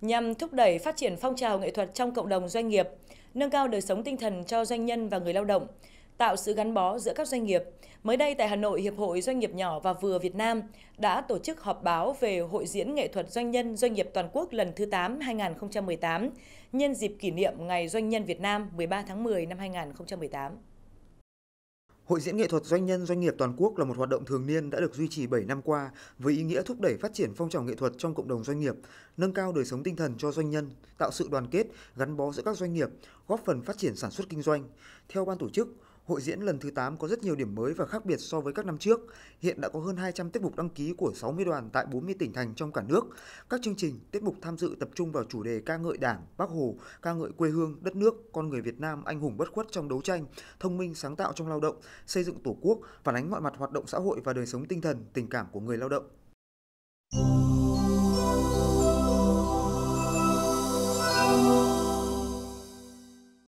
nhằm thúc đẩy phát triển phong trào nghệ thuật trong cộng đồng doanh nghiệp, nâng cao đời sống tinh thần cho doanh nhân và người lao động, tạo sự gắn bó giữa các doanh nghiệp. Mới đây tại Hà Nội, Hiệp hội Doanh nghiệp nhỏ và vừa Việt Nam đã tổ chức họp báo về Hội diễn nghệ thuật doanh nhân doanh nghiệp toàn quốc lần thứ 8 2018 nhân dịp kỷ niệm Ngày Doanh nhân Việt Nam 13 tháng 10 năm 2018. Hội diễn nghệ thuật doanh nhân doanh nghiệp toàn quốc là một hoạt động thường niên đã được duy trì 7 năm qua với ý nghĩa thúc đẩy phát triển phong trào nghệ thuật trong cộng đồng doanh nghiệp, nâng cao đời sống tinh thần cho doanh nhân, tạo sự đoàn kết, gắn bó giữa các doanh nghiệp, góp phần phát triển sản xuất kinh doanh. Theo ban tổ chức, hội diễn lần thứ 8 có rất nhiều điểm mới và khác biệt so với các năm trước. Hiện đã có hơn 200 tiết mục đăng ký của 60 đoàn tại 40 tỉnh thành trong cả nước. Các chương trình, tiết mục tham dự tập trung vào chủ đề ca ngợi Đảng, Bác Hồ, ca ngợi quê hương, đất nước, con người Việt Nam anh hùng bất khuất trong đấu tranh, thông minh sáng tạo trong lao động, xây dựng Tổ quốc, phản ánh mọi mặt hoạt động xã hội và đời sống tinh thần, tình cảm của người lao động.